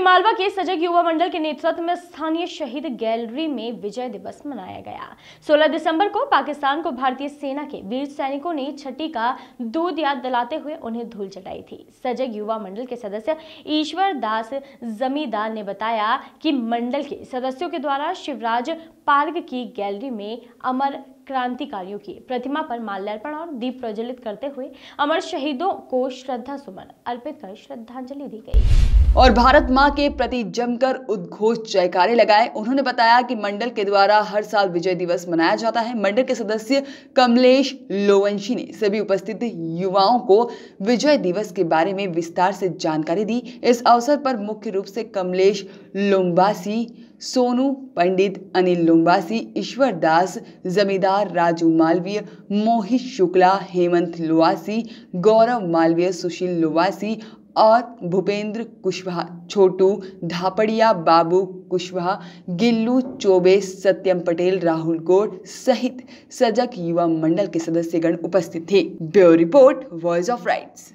मालवा के सजग युवा मंडल के नेतृत्व में स्थानीय शहीद गैलरी में विजय दिवस मनाया गया 16 दिसंबर को पाकिस्तान को भारतीय सेना के वीर सैनिकों ने छठी का दूध याद दिलाते हुए उन्हें धूल चटाई थी सजग युवा मंडल के सदस्य ईश्वर दास जमीदार ने बताया कि मंडल के सदस्यों के द्वारा शिवराज पार्क की गैलरी में अमर क्रांतिकारियों की प्रतिमा पर माल्यार्पण और दीप प्रज्वलित करते हुए अमर शहीदों को श्रद्धा सुमन अर्पित कर श्रद्धांजलि दी गई और भारत माँ के प्रति जमकर उद्घोष जयकारे लगाए उन्होंने बताया कि मंडल के द्वारा हर साल विजय दिवस मनाया जाता है मंडल के सदस्य कमलेश लोवंशी ने सभी उपस्थित युवाओं को विजय दिवस के बारे में विस्तार से जानकारी दी इस अवसर पर मुख्य रूप से कमलेश लोम्बासी सोनू पंडित अनिल लुम्बासी ईश्वर दास जमींदार राजू मालवीय मोहित शुक्ला हेमंत लुवासी गौरव मालवीय सुशील लुवासी और भूपेंद्र कुशवाहा छोटू धापड़िया बाबू कुशवाहा गिल्लू चौबे सत्यम पटेल राहुल गोड सहित सजग युवा मंडल के सदस्यगण उपस्थित थे bureau report voice of rights